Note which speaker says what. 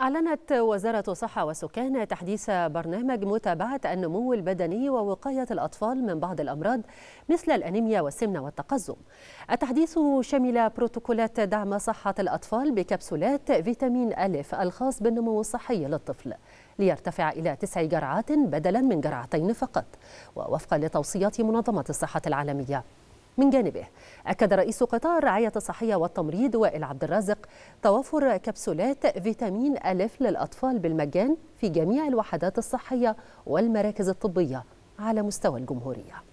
Speaker 1: أعلنت وزارة الصحة والسكان تحديث برنامج متابعة النمو البدني ووقاية الأطفال من بعض الأمراض مثل الأنيميا والسمنة والتقزم. التحديث شمل بروتوكولات دعم صحة الأطفال بكبسولات فيتامين ألف الخاص بالنمو الصحي للطفل ليرتفع إلى تسع جرعات بدلا من جرعتين فقط ووفقا لتوصيات منظمة الصحة العالمية. من جانبه أكد رئيس قطاع الرعاية الصحية والتمريض وائل عبد الرازق توفر كبسولات فيتامين ألف للأطفال بالمجان في جميع الوحدات الصحية والمراكز الطبية على مستوى الجمهورية